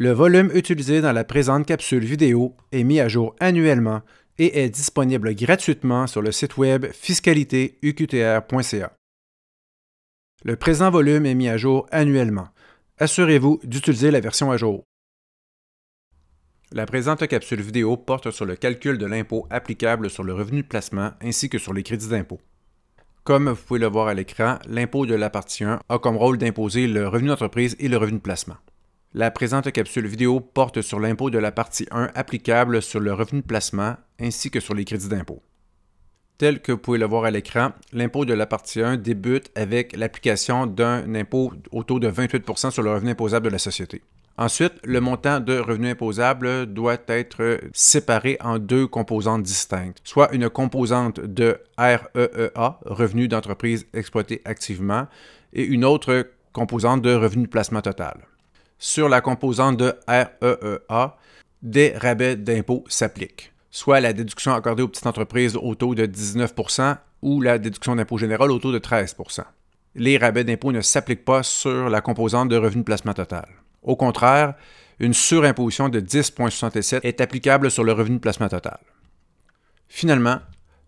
Le volume utilisé dans la présente capsule vidéo est mis à jour annuellement et est disponible gratuitement sur le site web fiscalitéuqtr.ca. Le présent volume est mis à jour annuellement. Assurez-vous d'utiliser la version à jour. La présente capsule vidéo porte sur le calcul de l'impôt applicable sur le revenu de placement ainsi que sur les crédits d'impôt. Comme vous pouvez le voir à l'écran, l'impôt de la partie 1 a comme rôle d'imposer le revenu d'entreprise et le revenu de placement. La présente capsule vidéo porte sur l'impôt de la partie 1 applicable sur le revenu de placement ainsi que sur les crédits d'impôt. Tel que vous pouvez le voir à l'écran, l'impôt de la partie 1 débute avec l'application d'un impôt au taux de 28 sur le revenu imposable de la société. Ensuite, le montant de revenu imposable doit être séparé en deux composantes distinctes, soit une composante de REEA, revenu d'entreprise exploité activement, et une autre composante de revenu de placement total sur la composante de REEA, des rabais d'impôt s'appliquent, soit la déduction accordée aux petites entreprises au taux de 19 ou la déduction d'impôt général au taux de 13 Les rabais d'impôt ne s'appliquent pas sur la composante de revenu de placement total. Au contraire, une surimposition de 10,67 est applicable sur le revenu de placement total. Finalement,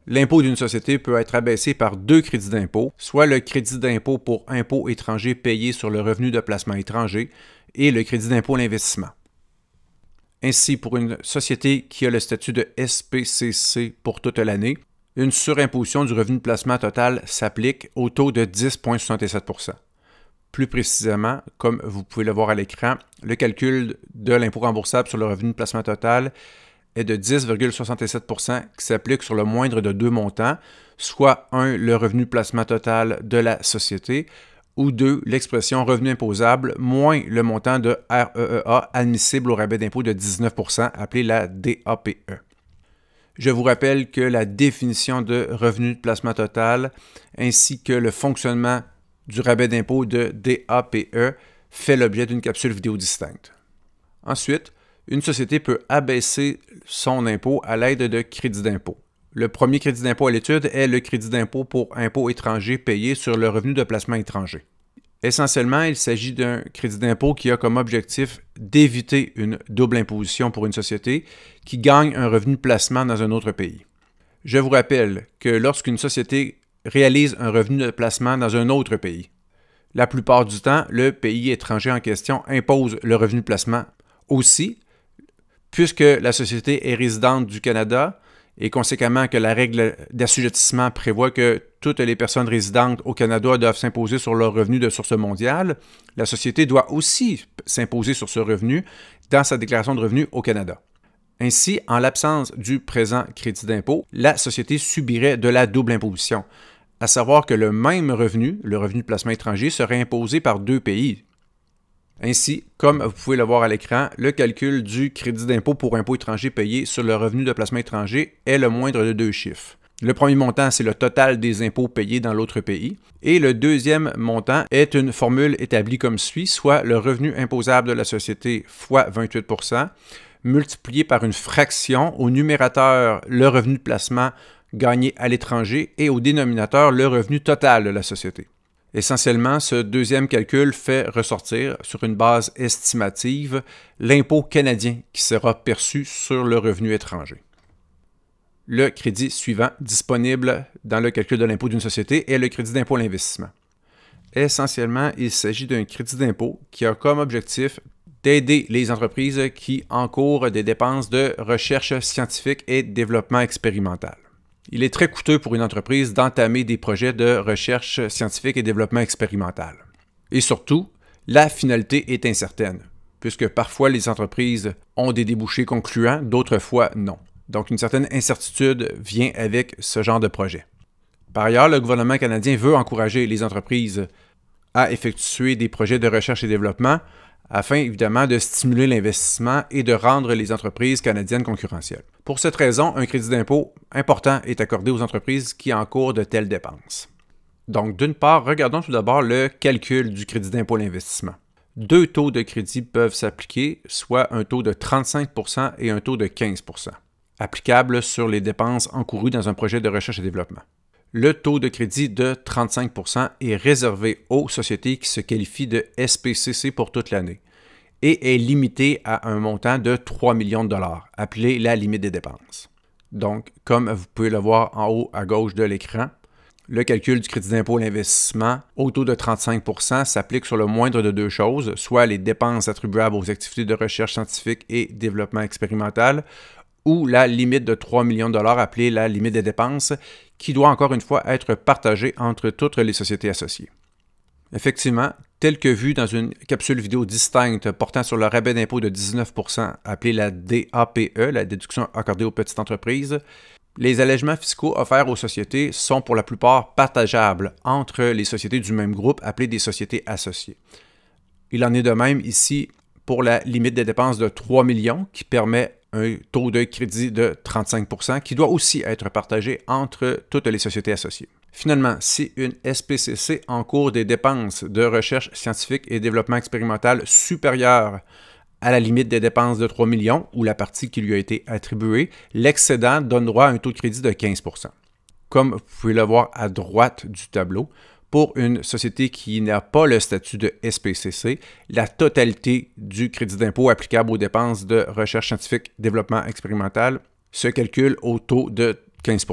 l'impôt d'une société peut être abaissé par deux crédits d'impôt, soit le crédit d'impôt pour impôts étrangers payés sur le revenu de placement étranger et le crédit d'impôt à l'investissement. Ainsi, pour une société qui a le statut de SPCC pour toute l'année, une surimposition du revenu de placement total s'applique au taux de 10,67 Plus précisément, comme vous pouvez le voir à l'écran, le calcul de l'impôt remboursable sur le revenu de placement total est de 10,67 qui s'applique sur le moindre de deux montants, soit un, le revenu de placement total de la société, ou 2 l'expression revenu imposable moins le montant de REEA admissible au rabais d'impôt de 19 appelé la DAPE. Je vous rappelle que la définition de revenu de placement total ainsi que le fonctionnement du rabais d'impôt de DAPE fait l'objet d'une capsule vidéo distincte. Ensuite, une société peut abaisser son impôt à l'aide de crédits d'impôt. Le premier crédit d'impôt à l'étude est le crédit d'impôt pour impôts étrangers payés sur le revenu de placement étranger. Essentiellement, il s'agit d'un crédit d'impôt qui a comme objectif d'éviter une double imposition pour une société qui gagne un revenu de placement dans un autre pays. Je vous rappelle que lorsqu'une société réalise un revenu de placement dans un autre pays, la plupart du temps, le pays étranger en question impose le revenu de placement. Aussi, puisque la société est résidente du Canada, et conséquemment que la règle d'assujettissement prévoit que toutes les personnes résidentes au Canada doivent s'imposer sur leur revenu de source mondiale, la société doit aussi s'imposer sur ce revenu dans sa déclaration de revenus au Canada. Ainsi, en l'absence du présent crédit d'impôt, la société subirait de la double imposition, à savoir que le même revenu, le revenu de placement étranger, serait imposé par deux pays, ainsi, comme vous pouvez le voir à l'écran, le calcul du crédit d'impôt pour impôt étranger payé sur le revenu de placement étranger est le moindre de deux chiffres. Le premier montant, c'est le total des impôts payés dans l'autre pays. Et le deuxième montant est une formule établie comme suit, soit le revenu imposable de la société fois 28 multiplié par une fraction au numérateur le revenu de placement gagné à l'étranger et au dénominateur le revenu total de la société. Essentiellement, ce deuxième calcul fait ressortir, sur une base estimative, l'impôt canadien qui sera perçu sur le revenu étranger. Le crédit suivant disponible dans le calcul de l'impôt d'une société est le crédit d'impôt à l'investissement. Essentiellement, il s'agit d'un crédit d'impôt qui a comme objectif d'aider les entreprises qui encourent des dépenses de recherche scientifique et développement expérimental il est très coûteux pour une entreprise d'entamer des projets de recherche scientifique et développement expérimental. Et surtout, la finalité est incertaine, puisque parfois les entreprises ont des débouchés concluants, d'autres fois non. Donc une certaine incertitude vient avec ce genre de projet. Par ailleurs, le gouvernement canadien veut encourager les entreprises à effectuer des projets de recherche et développement afin évidemment de stimuler l'investissement et de rendre les entreprises canadiennes concurrentielles. Pour cette raison, un crédit d'impôt important est accordé aux entreprises qui encourent de telles dépenses. Donc, d'une part, regardons tout d'abord le calcul du crédit d'impôt à l'investissement. Deux taux de crédit peuvent s'appliquer, soit un taux de 35 et un taux de 15 applicable sur les dépenses encourues dans un projet de recherche et développement le taux de crédit de 35 est réservé aux sociétés qui se qualifient de SPCC pour toute l'année et est limité à un montant de 3 millions de dollars, appelé la limite des dépenses. Donc, comme vous pouvez le voir en haut à gauche de l'écran, le calcul du crédit d'impôt à l'investissement au taux de 35 s'applique sur le moindre de deux choses, soit les dépenses attribuables aux activités de recherche scientifique et développement expérimental ou la limite de 3 millions de dollars appelée la limite des dépenses, qui doit encore une fois être partagée entre toutes les sociétés associées. Effectivement, tel que vu dans une capsule vidéo distincte portant sur le rabais d'impôt de 19%, appelé la DAPE, la déduction accordée aux petites entreprises, les allègements fiscaux offerts aux sociétés sont pour la plupart partageables entre les sociétés du même groupe, appelées des sociétés associées. Il en est de même ici pour la limite des dépenses de 3 millions qui permet un taux de crédit de 35 qui doit aussi être partagé entre toutes les sociétés associées. Finalement, si une SPCC encourt des dépenses de recherche scientifique et développement expérimental supérieures à la limite des dépenses de 3 millions ou la partie qui lui a été attribuée, l'excédent donne droit à un taux de crédit de 15 Comme vous pouvez le voir à droite du tableau, pour une société qui n'a pas le statut de SPCC la totalité du crédit d'impôt applicable aux dépenses de recherche scientifique, développement expérimental se calcule au taux de 15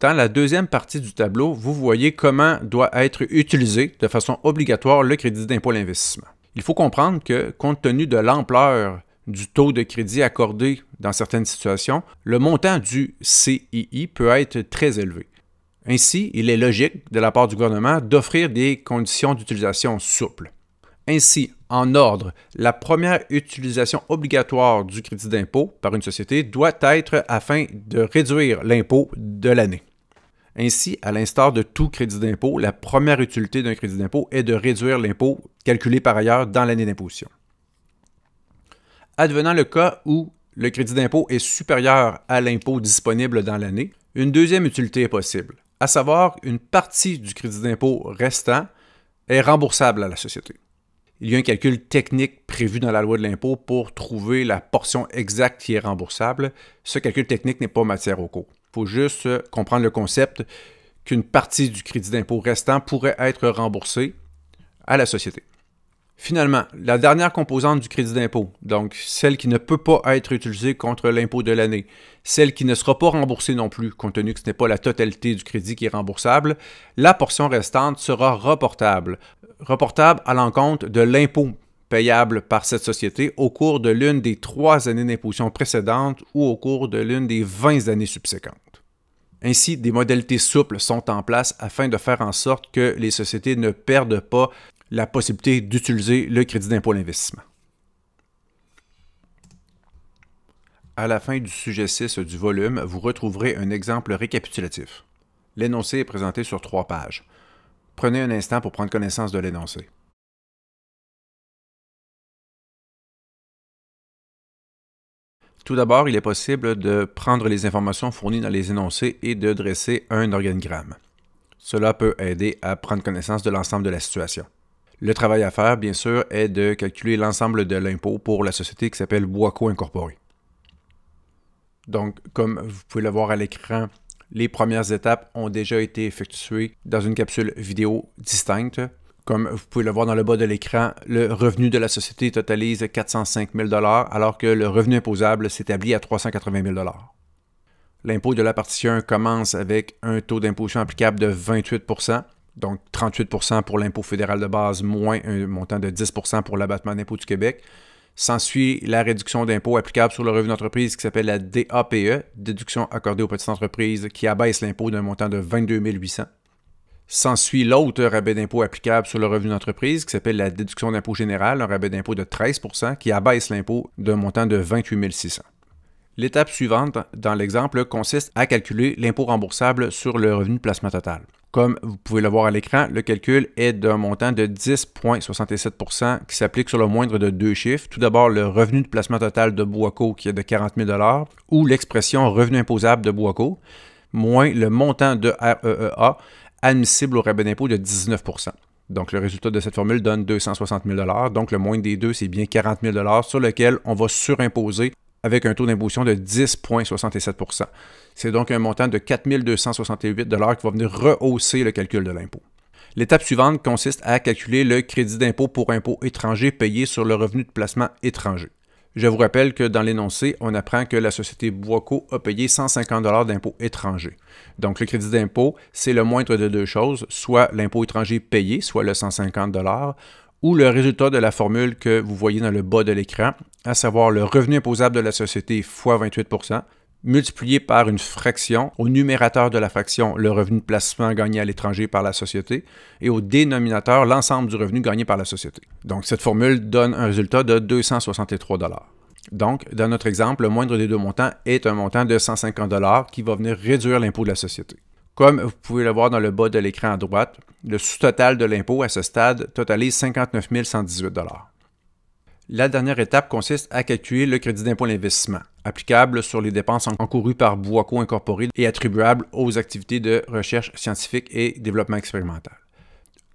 Dans la deuxième partie du tableau, vous voyez comment doit être utilisé de façon obligatoire le crédit d'impôt à l'investissement. Il faut comprendre que, compte tenu de l'ampleur du taux de crédit accordé dans certaines situations, le montant du CII peut être très élevé. Ainsi, il est logique de la part du gouvernement d'offrir des conditions d'utilisation souples. Ainsi, en ordre, la première utilisation obligatoire du crédit d'impôt par une société doit être afin de réduire l'impôt de l'année. Ainsi, à l'instar de tout crédit d'impôt, la première utilité d'un crédit d'impôt est de réduire l'impôt calculé par ailleurs dans l'année d'imposition. Advenant le cas où le crédit d'impôt est supérieur à l'impôt disponible dans l'année, une deuxième utilité est possible à savoir une partie du crédit d'impôt restant est remboursable à la société. Il y a un calcul technique prévu dans la loi de l'impôt pour trouver la portion exacte qui est remboursable. Ce calcul technique n'est pas matière au cours. Il faut juste comprendre le concept qu'une partie du crédit d'impôt restant pourrait être remboursée à la société. Finalement, la dernière composante du crédit d'impôt, donc celle qui ne peut pas être utilisée contre l'impôt de l'année, celle qui ne sera pas remboursée non plus, compte tenu que ce n'est pas la totalité du crédit qui est remboursable, la portion restante sera reportable, reportable à l'encontre de l'impôt payable par cette société au cours de l'une des trois années d'imposition précédentes ou au cours de l'une des vingt années subséquentes. Ainsi, des modalités souples sont en place afin de faire en sorte que les sociétés ne perdent pas la possibilité d'utiliser le crédit d'impôt à l'investissement. À la fin du sujet 6 du volume, vous retrouverez un exemple récapitulatif. L'énoncé est présenté sur trois pages. Prenez un instant pour prendre connaissance de l'énoncé. Tout d'abord, il est possible de prendre les informations fournies dans les énoncés et de dresser un organigramme. Cela peut aider à prendre connaissance de l'ensemble de la situation. Le travail à faire, bien sûr, est de calculer l'ensemble de l'impôt pour la société qui s'appelle Boaco Incorporé. Donc, comme vous pouvez le voir à l'écran, les premières étapes ont déjà été effectuées dans une capsule vidéo distincte comme vous pouvez le voir dans le bas de l'écran, le revenu de la société totalise 405 000 alors que le revenu imposable s'établit à 380 000 L'impôt de la partition commence avec un taux d'imposition applicable de 28 donc 38 pour l'impôt fédéral de base, moins un montant de 10 pour l'abattement d'impôt du Québec. S'ensuit la réduction d'impôt applicable sur le revenu d'entreprise qui s'appelle la DAPE, déduction accordée aux petites entreprises, qui abaisse l'impôt d'un montant de 22 800. S'ensuit l'autre rabais d'impôt applicable sur le revenu d'entreprise qui s'appelle la déduction d'impôt général, un rabais d'impôt de 13 qui abaisse l'impôt d'un montant de 28 600. L'étape suivante dans l'exemple consiste à calculer l'impôt remboursable sur le revenu de placement total. Comme vous pouvez le voir à l'écran, le calcul est d'un montant de 10,67 qui s'applique sur le moindre de deux chiffres. Tout d'abord, le revenu de placement total de Boaco qui est de 40 000 ou l'expression revenu imposable de Boaco, moins le montant de REEA admissible au rabais d'impôt de 19 donc, le résultat de cette formule donne 260 000 Donc, le moindre des deux, c'est bien 40 000 sur lequel on va surimposer avec un taux d'imposition de 10,67 C'est donc un montant de 4 268 qui va venir rehausser le calcul de l'impôt. L'étape suivante consiste à calculer le crédit d'impôt pour impôts étrangers payé sur le revenu de placement étranger. Je vous rappelle que dans l'énoncé, on apprend que la société Boisco a payé 150 d'impôts étrangers. Donc le crédit d'impôt, c'est le moindre de deux choses, soit l'impôt étranger payé, soit le 150 ou le résultat de la formule que vous voyez dans le bas de l'écran, à savoir le revenu imposable de la société fois 28 multiplié par une fraction au numérateur de la fraction, le revenu de placement gagné à l'étranger par la société, et au dénominateur, l'ensemble du revenu gagné par la société. Donc cette formule donne un résultat de 263 donc, dans notre exemple, le moindre des deux montants est un montant de 150 qui va venir réduire l'impôt de la société. Comme vous pouvez le voir dans le bas de l'écran à droite, le sous-total de l'impôt à ce stade totalise 59 118 la dernière étape consiste à calculer le crédit d'impôt à l'investissement, applicable sur les dépenses encourues par Boaco Incorporé et attribuables aux activités de recherche scientifique et développement expérimental.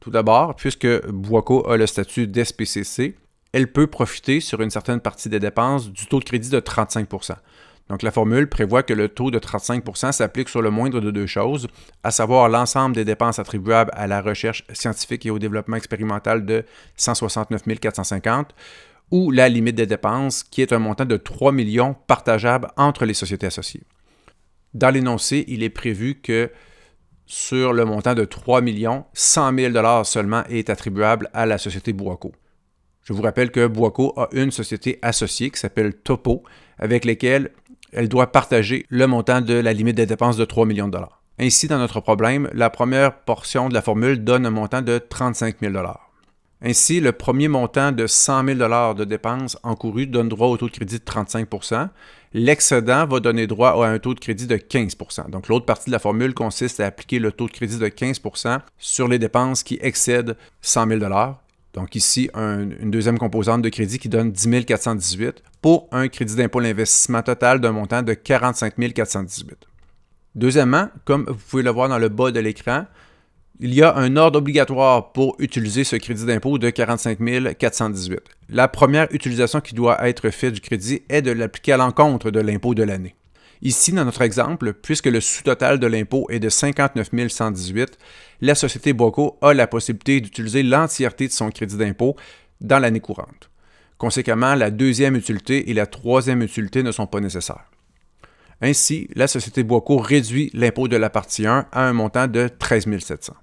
Tout d'abord, puisque Boaco a le statut d'SPCC, elle peut profiter sur une certaine partie des dépenses du taux de crédit de 35 donc la formule prévoit que le taux de 35 s'applique sur le moindre de deux choses, à savoir l'ensemble des dépenses attribuables à la recherche scientifique et au développement expérimental de 169 450 ou la limite des dépenses, qui est un montant de 3 millions partageable entre les sociétés associées. Dans l'énoncé, il est prévu que sur le montant de 3 millions, 100 000 seulement est attribuable à la société Boaco. Je vous rappelle que Boaco a une société associée qui s'appelle Topo, avec laquelle elle doit partager le montant de la limite des dépenses de 3 millions de dollars. Ainsi, dans notre problème, la première portion de la formule donne un montant de 35 000 ainsi, le premier montant de 100 000 de dépenses encourues donne droit au taux de crédit de 35 L'excédent va donner droit à un taux de crédit de 15 Donc, l'autre partie de la formule consiste à appliquer le taux de crédit de 15 sur les dépenses qui excèdent 100 000 donc ici, une deuxième composante de crédit qui donne 10 418 pour un crédit d'impôt l'investissement total d'un montant de 45 418. Deuxièmement, comme vous pouvez le voir dans le bas de l'écran, il y a un ordre obligatoire pour utiliser ce crédit d'impôt de 45 418. La première utilisation qui doit être faite du crédit est de l'appliquer à l'encontre de l'impôt de l'année. Ici, dans notre exemple, puisque le sous-total de l'impôt est de 59 118, la société Boco a la possibilité d'utiliser l'entièreté de son crédit d'impôt dans l'année courante. Conséquemment, la deuxième utilité et la troisième utilité ne sont pas nécessaires. Ainsi, la société Boiko réduit l'impôt de la partie 1 à un montant de 13 700.